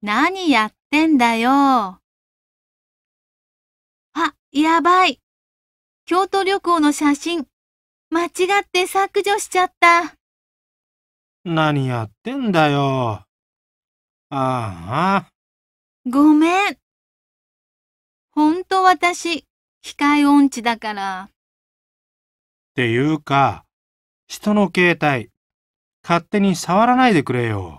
何やってんだよ。あ、やばい。京都旅行の写真、間違って削除しちゃった。何やってんだよ。ああ。ごめん。ほんと私、機械音痴だから。っていうか、人の携帯、勝手に触らないでくれよ。